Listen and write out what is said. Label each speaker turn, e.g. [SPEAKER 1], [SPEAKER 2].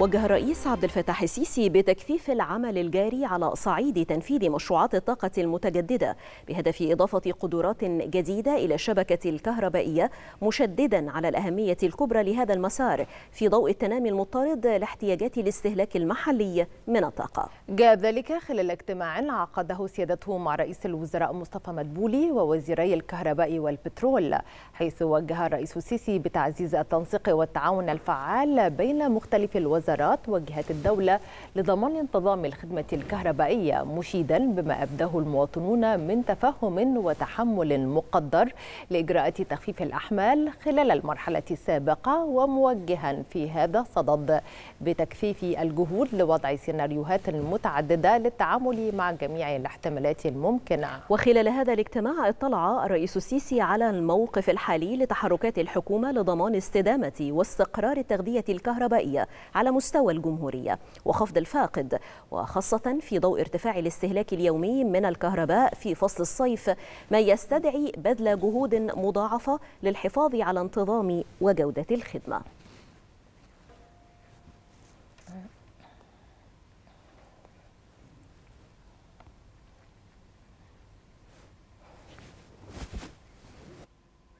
[SPEAKER 1] وجه الرئيس عبد الفتاح السيسي بتكثيف العمل الجاري على صعيد تنفيذ مشروعات الطاقة المتجددة بهدف إضافة قدرات جديدة إلى الشبكة الكهربائية مشددا على الأهمية الكبرى لهذا المسار في ضوء التنامي المضطرد
[SPEAKER 2] لاحتياجات الاستهلاك المحلي من الطاقة جاء ذلك خلال اجتماع عقده سيادته مع رئيس الوزراء مصطفى مدبولي ووزيري الكهرباء والبترول حيث وجه الرئيس السيسي بتعزيز التنسيق والتعاون الفعال بين مختلف الوزارات الوزارات وجهات الدولة لضمان انتظام الخدمة الكهربائية مشيدا بما أبداه المواطنون من تفهم وتحمل مقدر لإجراءات تخفيف الأحمال خلال المرحلة السابقة وموجها في هذا الصدد بتكثيف الجهود لوضع سيناريوهات متعددة للتعامل مع جميع الاحتمالات الممكنة وخلال هذا الاجتماع اطلع الرئيس السيسي على الموقف
[SPEAKER 1] الحالي لتحركات الحكومة لضمان استدامة واستقرار التغذية الكهربائية على مستوى الجمهورية وخفض الفاقد وخاصة في ضوء ارتفاع الاستهلاك اليومي من الكهرباء في فصل الصيف ما يستدعي بذل جهود مضاعفة للحفاظ على انتظام وجودة الخدمة